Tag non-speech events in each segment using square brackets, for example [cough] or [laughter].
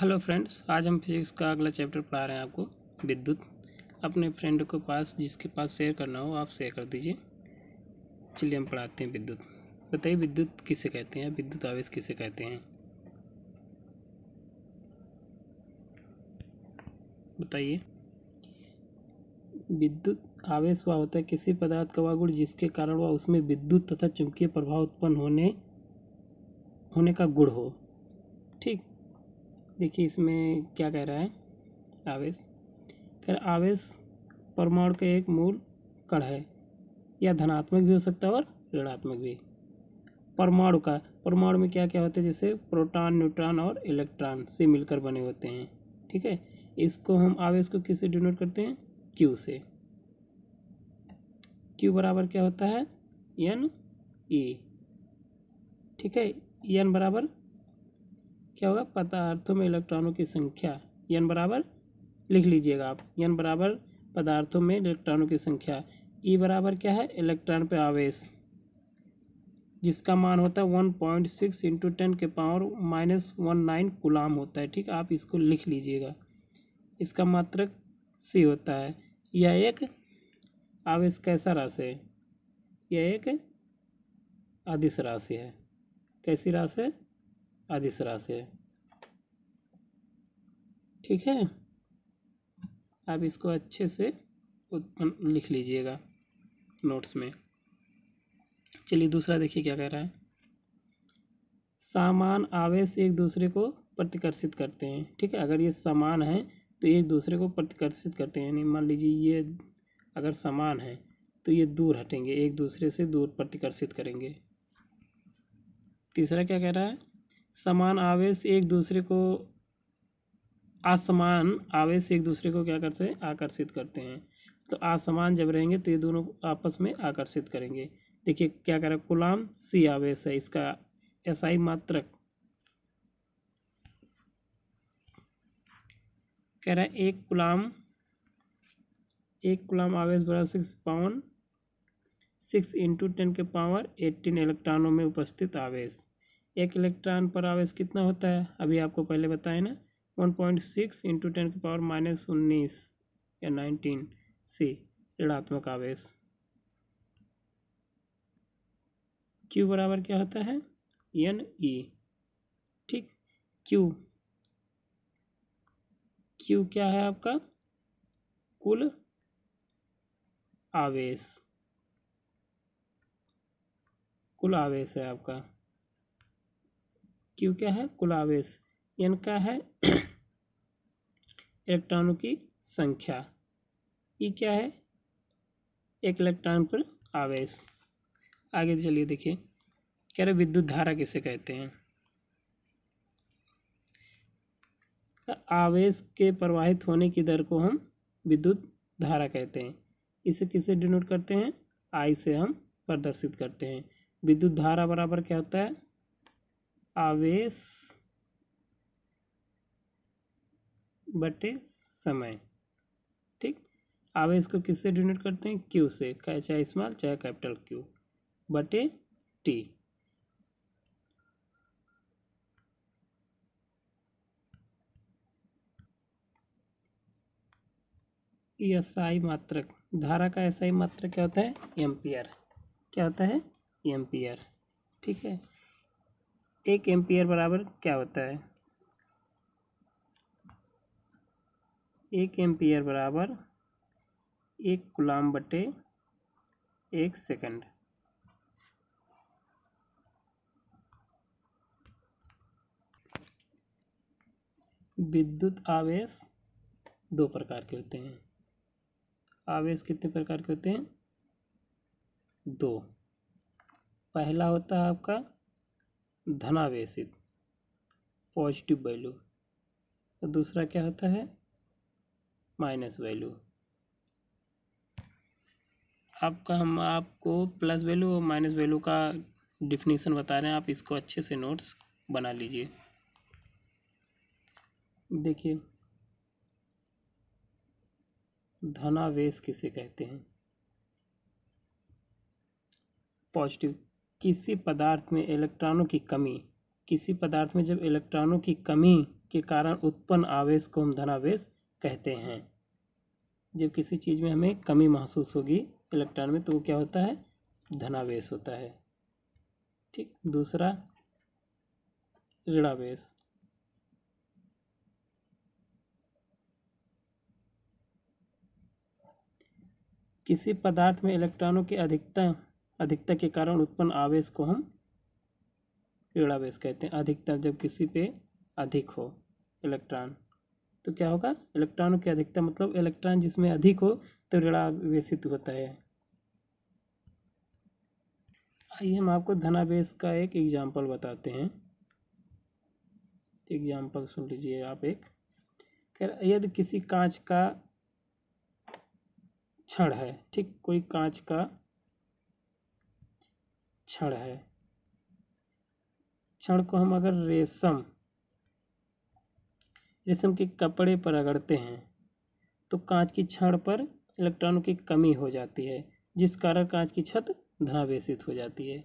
Hello friends आज हम physics का अगला चैप्टर पढ़ा रहे हैं आपको विद्युत अपने फ्रेंड को पास जिसके पास शेयर करना हो आप शेयर कर दीजिए चलिए हम पढ़ाते हैं विद्युत बताइए विद्युत किसे कहते हैं विद्युत आवेश किसे कहते हैं बताइए विद्युत आवेश वह होता है किसी पदार्थ का वागुण जिसके कारण वह उसमें विद्युत तथा चुंबकीय प्रभाव उत्पन्न होने होने का गुण हो ठीक देखिए इसमें क्या कह रहा है आवेश कर आवेश परमाणु का एक मूल कण है या धनात्मक भी हो सकता है और ऋणात्मक भी परमाणु का परमाणु में क्या क्या होता है जैसे प्रोटॉन न्यूट्रॉन और इलेक्ट्रॉन से मिलकर बने होते हैं ठीक है इसको हम आवेश को किससे डिनोट करते हैं क्यू से क्यू बराबर क्या होता है एन ई e। ठीक है एन बराबर क्या होगा पदार्थों में इलेक्ट्रॉनों की संख्या यन बराबर लिख लीजिएगा आप यन बराबर पदार्थों में इलेक्ट्रॉनों की संख्या ई e बराबर क्या है इलेक्ट्रॉन पे आवेश जिसका मान होता है one point six into ten के power minus one nine coulomb होता है ठीक आप इसको लिख लीजिएगा इसका मात्रक सी होता है यह एक आवेश कैसा राशि है यह एक आदिश राशि है कैसी राशि है आदि सरा से ठीक है आप इसको अच्छे से उत्पन्न लिख लीजिएगा नोट्स में चलिए दूसरा देखिए क्या कह रहा है सामान आवेश एक दूसरे को प्रतिकर्षित करते हैं ठीक है अगर ये समान है तो एक दूसरे को प्रतिकर्षित करते हैं यानी मान लीजिए ये अगर समान है तो ये दूर हटेंगे एक दूसरे से दूर प्रतिकर्षित करेंगे तीसरा क्या कह रहा है समान आवेश एक दूसरे को असमान आवेश एक दूसरे को क्या करते हैं आकर्षित करते हैं तो असमान जब रहेंगे तो ये दोनों आपस में आकर्षित करेंगे देखिए क्या करें गुलाम सी आवेश है इसका एसआई मात्रक कह रहा है एक गुलाम एक गुलाम आवेश बराबर six point six into ten के पावर एट्टीन इलेक्ट्रॉनों में उपस्थित आवेश एक इलेक्ट्रॉन पर आवेश कितना होता है अभी आपको पहले बताया ना one point six into ten की पावर माइनस उन्नीस या नाइनटीन सी ऋणात्मक आवेश Q बराबर क्या होता है एन ई e। ठीक क्यू क्यू क्या है आपका कुल आवेश कुल आवेश है आपका क्यू क्या है कुल आवेश एन का है [coughs] इलेक्ट्रॉनों की संख्या ई क्या है एक इलेक्ट्रॉन पर आवेश आगे चलिए देखिए कह रहे विद्युत धारा किसे कहते हैं तो आवेश के प्रवाहित होने की दर को हम विद्युत धारा कहते हैं इसे किसे डिनोट करते हैं आई से हम प्रदर्शित करते हैं विद्युत धारा बराबर क्या होता है आवेश बटे समय ठीक आवेश को किससे डिनोट करते हैं क्यू से चाहे स्मॉल चाहे कैपिटल क्यू बटे टी एस आई मात्रक धारा का एसआई मात्रक क्या होता है एम्पियर क्या होता है एम्पियर ठीक है एक एम्पियर बराबर क्या होता है एक एम्पियर बराबर एक गुलाम बटे एक सेकंड विद्युत आवेश दो प्रकार के होते हैं आवेश कितने प्रकार के होते हैं दो पहला होता है आपका धनावेशित पॉजिटिव वैल्यू और दूसरा क्या होता है माइनस वैल्यू आपका हम आपको प्लस वैल्यू और माइनस वैल्यू का डिफिनीसन बता रहे हैं आप इसको अच्छे से नोट्स बना लीजिए देखिए धनावेश किसे कहते हैं पॉजिटिव किसी पदार्थ में इलेक्ट्रॉनों की कमी किसी पदार्थ में जब इलेक्ट्रॉनों की कमी के कारण उत्पन्न आवेश को हम धनावेश कहते हैं जब किसी चीज़ में हमें कमी महसूस होगी इलेक्ट्रॉन में तो वो क्या होता है धनावेश होता है ठीक दूसरा ऋणावेश किसी पदार्थ में इलेक्ट्रॉनों की अधिकता अधिकता के कारण उत्पन्न आवेश को हम ऋणावेश कहते हैं अधिकता जब किसी पे अधिक हो इलेक्ट्रॉन तो क्या होगा इलेक्ट्रॉनों की अधिकता मतलब इलेक्ट्रॉन जिसमें अधिक हो तो ऋणावेशित होता है आइए हम आपको धनावेश का एक एग्जाम्पल बताते हैं एग्जाम्पल सुन लीजिए आप एक यदि किसी कांच का छड़ है ठीक कोई कांच का क्षण है क्षण को हम अगर रेशम रेशम के कपड़े पर रगड़ते हैं तो कांच की क्षण पर इलेक्ट्रॉनों की कमी हो जाती है जिस कारण कांच की छत धनावेशित हो जाती है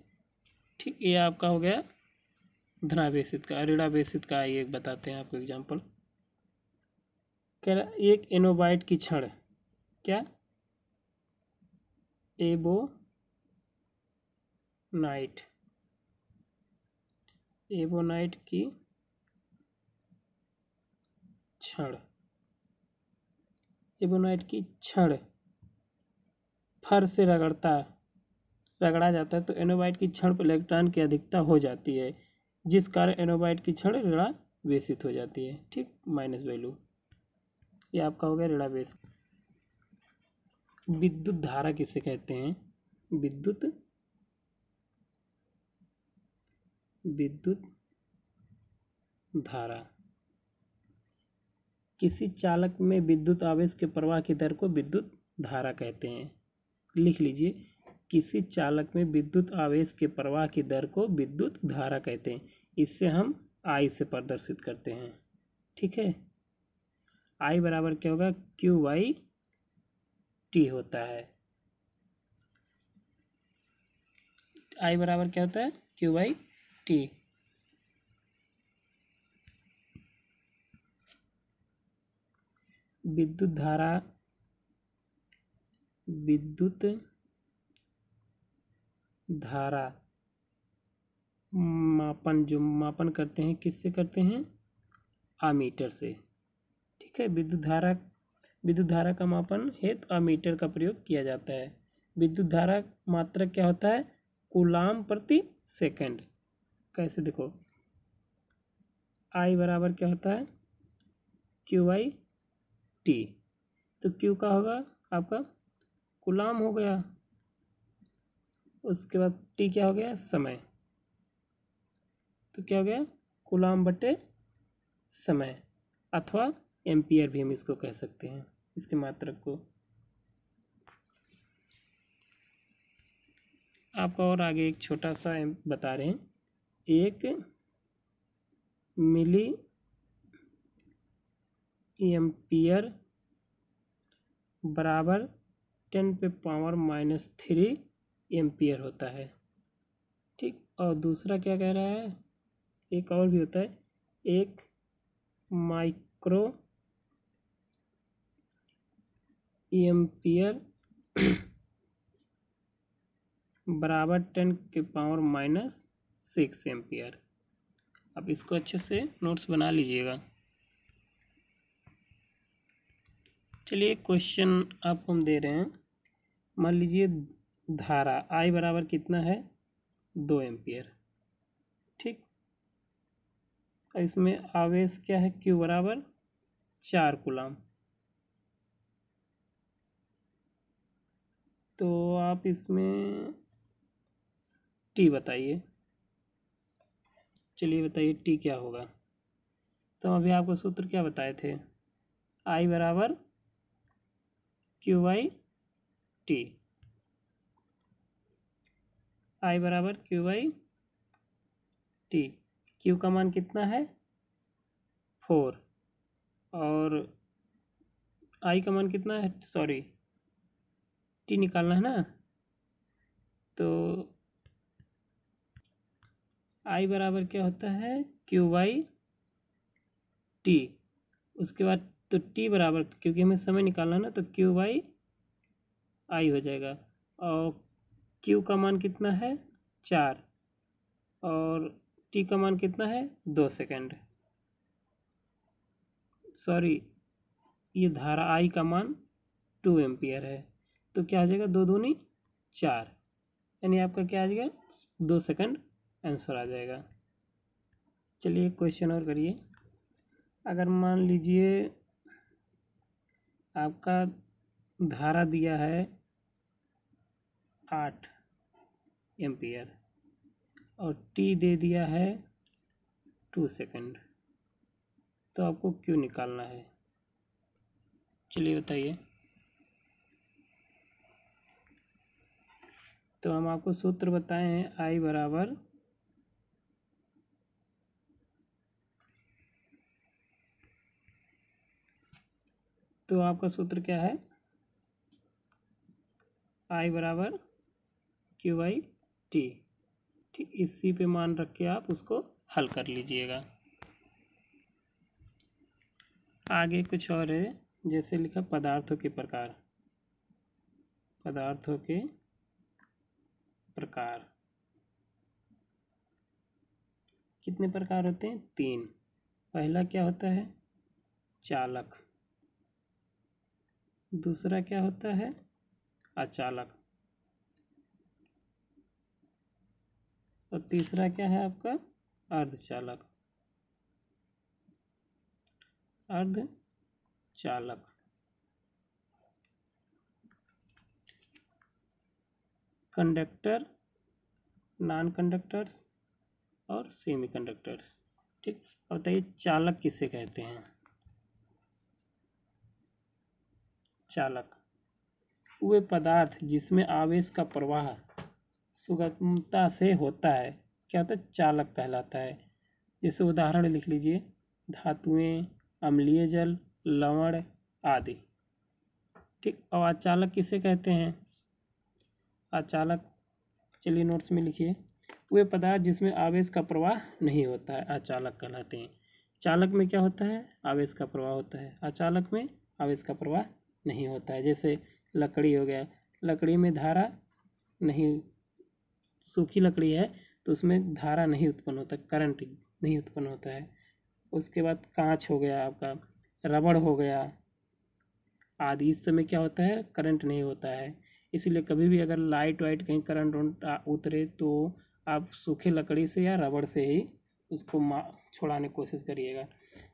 ठीक ये आपका हो गया धनावेशित का ऋणावेशित का ये बताते हैं आपको एग्जाम्पल कह रहा एक एनोबाइट की क्षण क्या एबो नाइट एबोनाइट की छड़ एबोनाइट की छड़ फर से रगड़ता रगड़ा जाता है तो एनोबाइट की छड़ पर इलेक्ट्रॉन की अधिकता हो जाती है जिस कारण एनोबाइट की छड़ रेड़ा वेसित हो जाती है ठीक माइनस वैल्यू ये आपका हो गया रेड़ा बेस विद्युत धारा किसे कहते हैं विद्युत विद्युत धारा किसी चालक में विद्युत आवेश के प्रवाह की दर को विद्युत धारा कहते हैं लिख लीजिए किसी चालक में विद्युत आवेश के प्रवाह की दर को विद्युत धारा कहते हैं इससे हम आई से प्रदर्शित करते हैं ठीक है आई बराबर क्या होगा क्यू वाई टी होता है आई बराबर क्या होता है क्यू वाई टी विद्युत धारा विद्युत धारा मापन जो मापन करते हैं किससे करते हैं आमीटर से ठीक है विद्युत धारा विद्युत धारा का मापन हेतु आमीटर का प्रयोग किया जाता है विद्युत धारा मात्रक क्या होता है कुलाम प्रति सेकंड कैसे देखो आई बराबर क्या होता है क्यू आई टी तो क्यू का होगा आपका गुलाम हो गया उसके बाद टी क्या हो गया समय तो क्या हो गया गुलाम बटे समय अथवा एम्पियर भी हम इसको कह सकते हैं इसके मात्रक को आपका और आगे एक छोटा सा बता रहे हैं एक मिली एम्पियर बराबर टेन पे पावर माइनस थ्री एम्पियर होता है ठीक और दूसरा क्या कह रहा है एक और भी होता है एक माइक्रो एम्पियर [coughs] बराबर टेन के पावर माइनस सिक्स एम्पियर अब इसको अच्छे से नोट्स बना लीजिएगा चलिए क्वेश्चन आपको हम दे रहे हैं मान लीजिए धारा आई बराबर कितना है दो एम्पियर ठीक इसमें आवेश क्या है क्यू बराबर चार गुलाम तो आप इसमें टी बताइए चलिए बताइए टी क्या होगा तो हम अभी आपको सूत्र क्या बताए थे आई बराबर क्यू वाई टी आई बराबर क्यू वाई टी क्यू का मान कितना है फोर और आई का मान कितना है सॉरी टी निकालना है ना तो आई बराबर क्या होता है क्यू वाई टी उसके बाद तो टी बराबर क्योंकि हमें समय निकालना ना तो क्यू वाई आई हो जाएगा और क्यू का मान कितना है चार और टी का मान कितना है दो सेकेंड सॉरी ये धारा आई का मान टू एम्पियर है तो क्या आ जाएगा दो दूनी चार यानी आपका क्या आ जाएगा दो सेकंड आंसर आ जाएगा चलिए क्वेश्चन और करिए अगर मान लीजिए आपका धारा दिया है आठ एम्पियर और टी दे दिया है टू सेकंड तो आपको क्यों निकालना है चलिए बताइए तो हम आपको सूत्र बताए हैं आई बराबर तो आपका सूत्र क्या है आई बराबर क्यू आई टी ठीक इसी पे मान रख के आप उसको हल कर लीजिएगा आगे कुछ और है जैसे लिखा पदार्थों के प्रकार पदार्थों के प्रकार कितने प्रकार होते हैं तीन पहला क्या होता है चालक दूसरा क्या होता है अचालक और तीसरा क्या है आपका अर्धचालक अर्ध चालक कंडक्टर नॉन कंडक्टर्स और सेमी कंडक्टर्स ठीक अब बताइए चालक किसे कहते हैं चालक वे पदार्थ जिसमें आवेश का प्रवाह सुगमता से होता है क्या होता तो है चालक कहलाता है जैसे उदाहरण लिख लीजिए धातुएं अम्लीय जल लवण आदि ठीक अब अचालक किसे कहते हैं अचालक चलिए नोट्स में लिखिए वे पदार्थ जिसमें आवेश का प्रवाह नहीं होता है अचालक कहलाते हैं चालक में क्या होता है आवेश का प्रवाह होता है अचालक में आवेश का प्रवाह नहीं होता है जैसे लकड़ी हो गया लकड़ी में धारा नहीं सूखी लकड़ी है तो उसमें धारा नहीं उत्पन्न होता करंट नहीं उत्पन्न होता है उसके बाद कांच हो गया आपका रबड़ हो गया आदि इस समय क्या होता है करंट नहीं होता है इसीलिए कभी भी अगर लाइट वाइट कहीं करंट उतरे तो आप सूखे लकड़ी से या रबड़ से ही उसको छोड़ाने की कोशिश करिएगा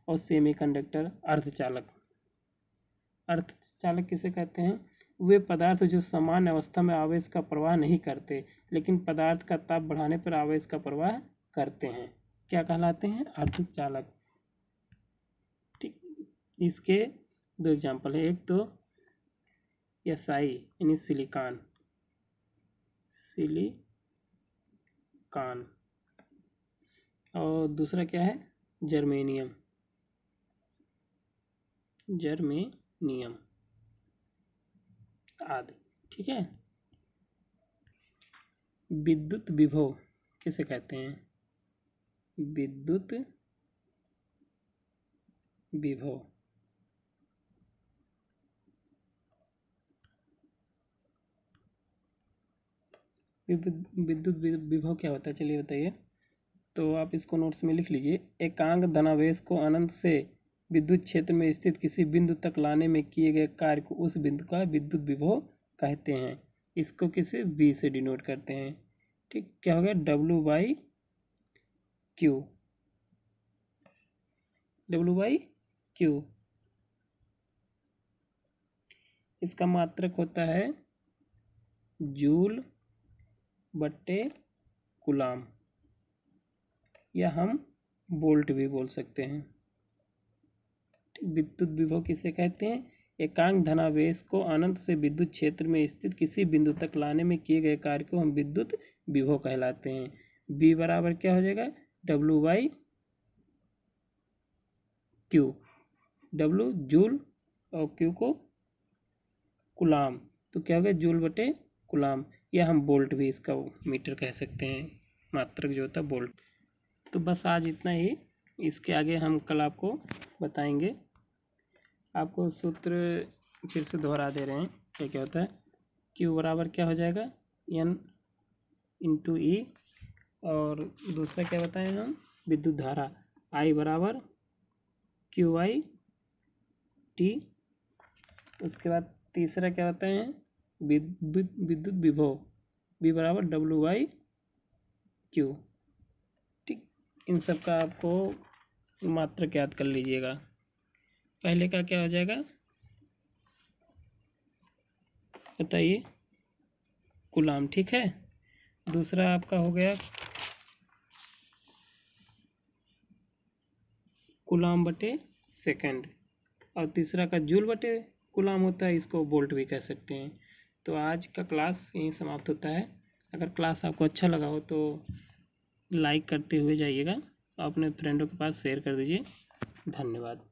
और सेमीकंडक्टर अर्धचालक अर्थ चालक किसे कहते हैं वे पदार्थ जो समान अवस्था में आवेश का प्रवाह नहीं करते लेकिन पदार्थ का ताप बढ़ाने पर आवेश का प्रवाह करते हैं क्या कहलाते हैं आर्थिक चालक ठीक इसके दो एग्जाम्पल है एक तो एस आई यानी सिलिकॉन सिलिकॉन और दूसरा क्या है जर्मेनियम जर्मेनियम आदि ठीक है विद्युत विभव किसे कहते हैं विद्युत विभव विद्युत विभव क्या होता है चलिए बताइए तो आप इसको नोट्स में लिख लीजिए एकांग धनावेश को अनंत से विद्युत क्षेत्र में स्थित किसी बिंदु तक लाने में किए गए कार्य को उस बिंदु का विद्युत विभव कहते हैं इसको किसे बी से डिनोट करते हैं ठीक क्या हो गया W by Q W by Q इसका मात्रक होता है जूल बट्टे गुलाम या हम बोल्ट भी बोल सकते हैं विद्युत विभव किसे कहते हैं एकांक धनावेश को अनंत से विद्युत क्षेत्र में स्थित किसी बिंदु तक लाने में किए गए कार्य को हम विद्युत विभव कहलाते हैं बी बराबर क्या हो जाएगा W Y Q W joule और क्यू को कुलाम तो क्या हो गया जूल बटे कुलाम या हम बोल्ट भी इसका मीटर कह सकते हैं मात्रक जो होता है बोल्ट तो बस आज इतना ही इसके आगे हम कल आपको बताएंगे आपको सूत्र फिर से दोहरा दे रहे हैं क्या क्या होता है क्यू बराबर क्या हो जाएगा एन इंटू ई और दूसरा क्या बताएं हम विद्युत धारा आई बराबर क्यू आई टी उसके बाद तीसरा क्या बताएं हैं विद्युत विभव बी बराबर डब्लू आई क्यू ठीक इन सब का आपको मात्र याद कर लीजिएगा पहले का क्या हो जाएगा बताइए गुलाम ठीक है दूसरा आपका हो गया गुलाम बटे सेकंड और तीसरा का जूल बटे गुलाम होता है इसको बोल्ट भी कह सकते हैं तो आज का क्लास यहीं समाप्त होता है अगर क्लास आपको अच्छा लगा हो तो लाइक करते हुए जाइएगा और अपने फ्रेंडों के पास शेयर कर दीजिए धन्यवाद